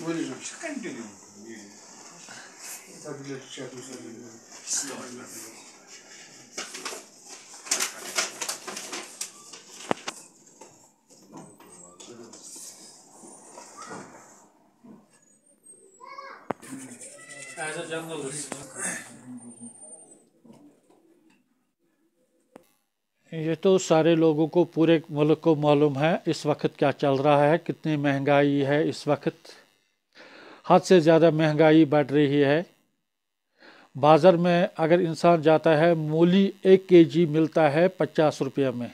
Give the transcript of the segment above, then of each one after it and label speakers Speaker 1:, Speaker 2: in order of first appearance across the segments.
Speaker 1: ये तो सारे लोगों को पूरे मुल्क को मालूम है इस वक्त क्या चल रहा है कितनी महंगाई है इस वक्त हद से ज़्यादा महंगाई बढ़ रही है बाज़ार में अगर इंसान जाता है मूली एक केजी मिलता है पचास रुपये में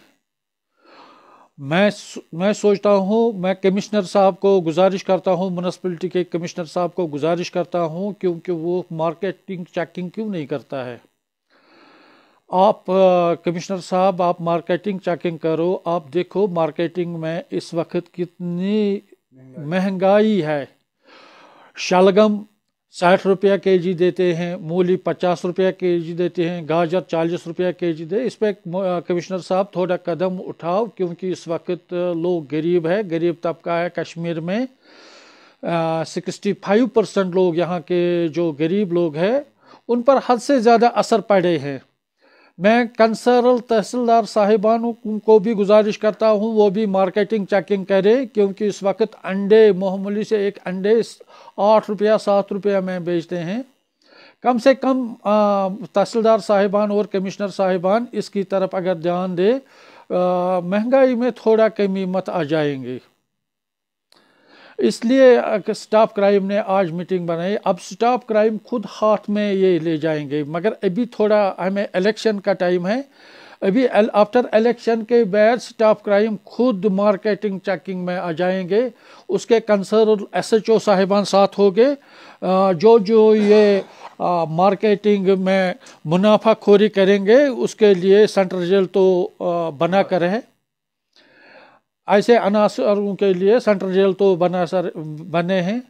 Speaker 1: मैं मैं सोचता हूँ मैं कमिश्नर साहब को गुजारिश करता हूँ म्यूनसपलिटी के कमिश्नर साहब को गुजारिश करता हूँ क्योंकि वो मार्केटिंग चेकिंग क्यों नहीं करता है आप कमिश्नर साहब आप मार्केटिंग चेकिंग करो आप देखो मार्केटिंग में इस वक्त कितनी महंगाई है शलगम साठ रुपया के जी देते हैं मूली पचास रुपया के जी देते हैं गाजर चालीस रुपया के जी दे इस पर कमिश्नर साहब थोड़ा कदम उठाओ क्योंकि इस वक्त लोग गरीब है गरीब तबका है कश्मीर में सिक्सटी फाइव परसेंट लोग यहाँ के जो गरीब लोग हैं उन पर हद से ज़्यादा असर पड़े हैं मैं कंसरल तहसीलदार साहिबानों को भी गुजारिश करता हूँ वो भी मार्केटिंग चेकिंग करें क्योंकि इस वक्त अंडे मोहमली से एक अंडे आठ रुपया सात रुपया में बेचते हैं कम से कम तहसीलदार साहिबान और कमिश्नर साहिबान इसकी तरफ अगर ध्यान दे महंगाई में थोड़ा कमी मत आ जाएंगे इसलिए स्टाफ क्राइम ने आज मीटिंग बनाई अब स्टाफ क्राइम खुद हाथ में ये ले जाएंगे मगर अभी थोड़ा हमें इलेक्शन का टाइम है अभी आफ्टर इलेक्शन के बाद स्टाफ क्राइम खुद मार्केटिंग चेकिंग में आ जाएंगे उसके कंसर्न एस एच ओ साहिबान साथ होंगे जो जो ये मार्केटिंग में मुनाफा खोरी करेंगे उसके लिए सेंट्रल जेल तो बना कर है ऐसे अनासरों के लिए सेंट्रल जेल तो बना सर बने हैं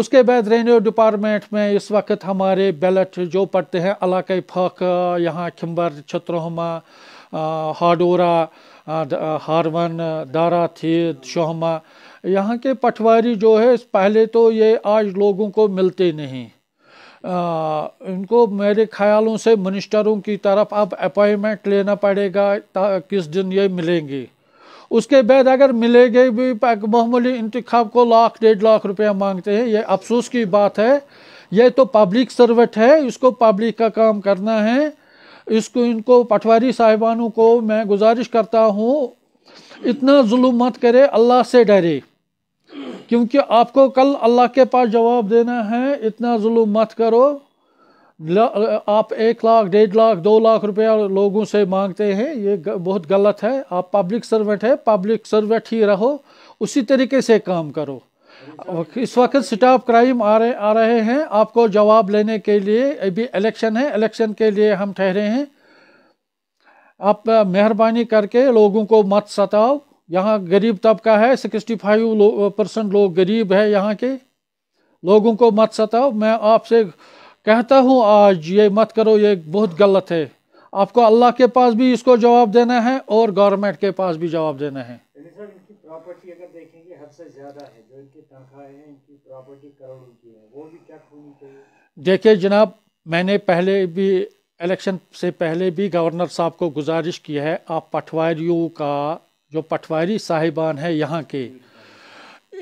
Speaker 1: उसके बाद रेवेन्यू डिपार्टमेंट में इस वक्त हमारे बैलेट जो पड़ते हैं अलाक फाक यहाँ खिम्बर छतरोहमा हाडोरा हारवन दारा थी शोहमा यहाँ के पटवारी जो है पहले तो ये आज लोगों को मिलते नहीं आ, इनको मेरे ख्यालों से मिनिस्टरों की तरफ अब अपॉइंटमेंट लेना पड़ेगा किस दिन ये मिलेंगे उसके बाद अगर मिले गए भी मामूली इंतखब को लाख डेढ़ लाख रुपया मांगते हैं ये अफसोस की बात है ये तो पब्लिक सर्वेंट है इसको पब्लिक का काम करना है इसको इनको पटवारी साहिबानों को मैं गुजारिश करता हूँ इतना जुलूम मत करे अल्लाह से डरे क्योंकि आपको कल अल्लाह के पास जवाब देना है इतना जुलूम मत करो आप एक लाख डेढ़ लाख दो लाख रुपया लोगों से मांगते हैं ये बहुत गलत है आप पब्लिक सर्वेंट है पब्लिक सर्वेंट ही रहो उसी तरीके से काम करो इस वक्त स्टाफ क्राइम आ रहे आ रहे हैं आपको जवाब लेने के लिए अभी इलेक्शन है इलेक्शन के लिए हम ठहरे हैं आप मेहरबानी करके लोगों को मत सताओ यहाँ गरीब तबका है सिक्सटी फाइव परसेंट लोग गरीब है यहाँ के लोगों को मत सताओ मैं आपसे कहता हूँ आज ये मत करो ये बहुत गलत है आपको अल्लाह के पास भी इसको जवाब देना है और गवर्नमेंट के पास भी जवाब देना है तो देखिए जनाब मैंने पहले भी इलेक्शन से पहले भी गवर्नर साहब को गुजारिश की है आप पटवारियों का जो पटवारी साहिबान है यहाँ के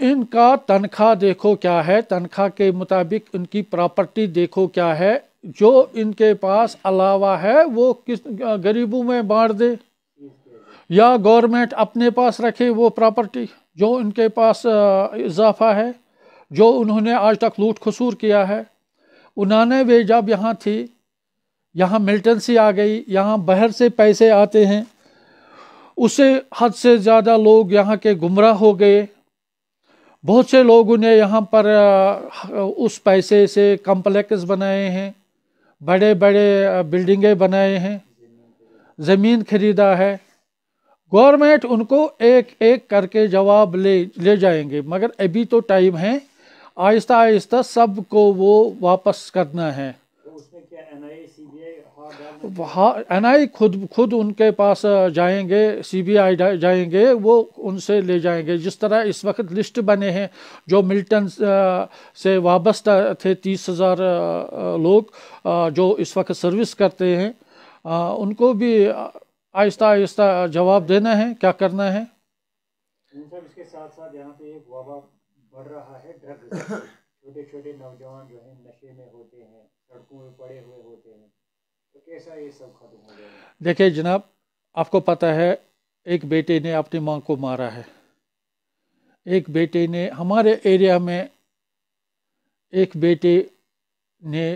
Speaker 1: इनका तनख्वाह देखो क्या है तनख्वाह के मुताबिक इनकी प्रॉपर्टी देखो क्या है जो इनके पास अलावा है वो किस गरीबों में बांट दे या गवर्नमेंट अपने पास रखे वो प्रॉपर्टी जो इनके पास इजाफा है जो उन्होंने आज तक लूट खसूर किया है उन्होंने जब यहाँ थी यहाँ मिल्टेंसी आ गई यहाँ बाहर से पैसे आते हैं उससे हद से ज़्यादा लोग यहाँ के गुमराह हो गए बहुत से लोगों ने यहाँ पर उस पैसे से कम्प्लेक्स बनाए हैं बड़े बड़े बिल्डिंगे बनाए हैं ज़मीन खरीदा है गवर्नमेंट उनको एक एक करके जवाब ले ले जाएंगे मगर अभी तो टाइम है आहिस्ता आहिस्ता सबको वो वापस करना है वहाँ आई खुद खुद उनके पास जाएंगे सीबीआई जाएंगे वो उनसे ले जाएंगे जिस तरह इस वक्त लिस्ट बने हैं जो मिल्टन से वाबस्त थे तीस हज़ार लोग जो इस वक्त सर्विस करते हैं उनको भी आहिस्ता आहिस्ता जवाब देना है क्या करना है इसके साथ साथ यहाँ पे बढ़ रहा है ड्रग्स छोटे छोटे नौजवान जो है नशे में होते हैं सड़कों में पड़े हुए होते हैं तो देखिए जनाब आपको पता है एक बेटे ने अपनी माँ को मारा है एक बेटे ने हमारे एरिया में एक बेटे ने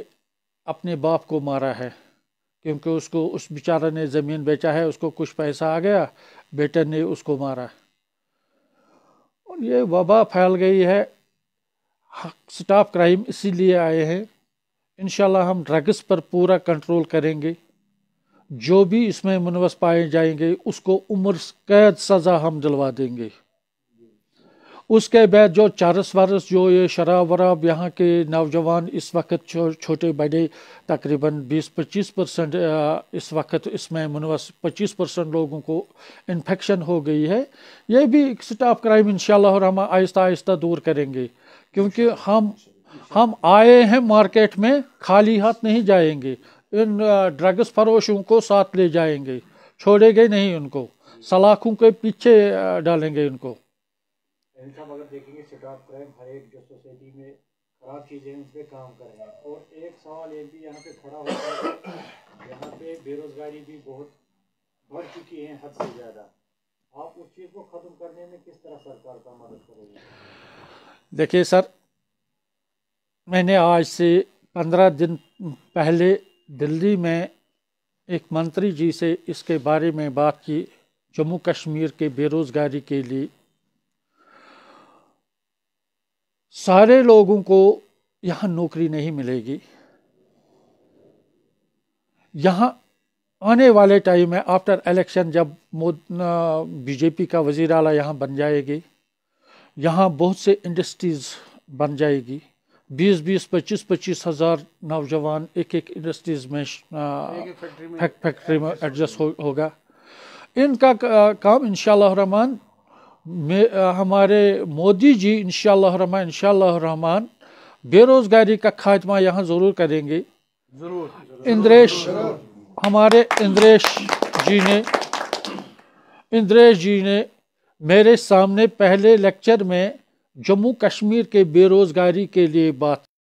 Speaker 1: अपने बाप को मारा है क्योंकि उसको उस बेचारा ने ज़मीन बेचा है उसको कुछ पैसा आ गया बेटे ने उसको मारा और ये वबा फैल गई है स्टाफ क्राइम इसीलिए आए हैं इन हम ड्रग्स पर पूरा कंट्रोल करेंगे जो भी इसमें मुनवस पाए जाएंगे उसको उम्र कैद सज़ा हम दिलवा देंगे उसके बाद जो चारस वारस जो ये शराब वराब यहाँ के नौजवान इस वक्त छो, छोटे बड़े तकरीबन 20-25 परसेंट इस वक्त इसमें मुनवस 25 परसेंट लोगों को इन्फेक्शन हो गई है ये भी स्टाफ क्राइम इन हम आहिस्ता आहिस्ता दूर करेंगे क्योंकि हम हम आए हैं मार्केट में खाली हाथ नहीं जाएंगे इन ड्रग्स फरोशों को साथ ले जाएंगे छोड़ेंगे नहीं उनको सलाखों के पीछे डालेंगे उनको अगर देखेंगे क्राइम हर एक जो सोसाइटी में खराब चीज़ें उस पर काम कर रहे हैं और एक सवाल भी यहाँ पे खड़ा होता है यहाँ पे बेरोज़गारी भी बहुत बढ़ चुकी है हद से ज़्यादा आप उस चीज़ को ख़त्म करने में किस तरह सरकार का मदद करेगी देखिए सर मैंने आज से पंद्रह दिन पहले दिल्ली में एक मंत्री जी से इसके बारे में बात की जम्मू कश्मीर के बेरोज़गारी के लिए सारे लोगों को यहाँ नौकरी नहीं मिलेगी यहाँ आने वाले टाइम में आफ्टर इलेक्शन जब बीजेपी का वजीर अला यहाँ बन जाएगी यहाँ बहुत से इंडस्ट्रीज़ बन जाएगी बीस बीस पच्चीस पच्चीस हज़ार नौजवान एक एक इंडस्ट्रीज़ में फैक्ट्री में एडजस्ट हो, होगा इनका का, काम इन रहमान में हमारे मोदी जी इन रहमान इन रहमान बेरोज़गारी का खात्मा यहाँ ज़रूर करेंगे इंद्रेश हमारे इंद्रेश जी ने इंद्रेश जी ने मेरे सामने पहले लेक्चर में जम्मू कश्मीर के बेरोज़गारी के लिए बात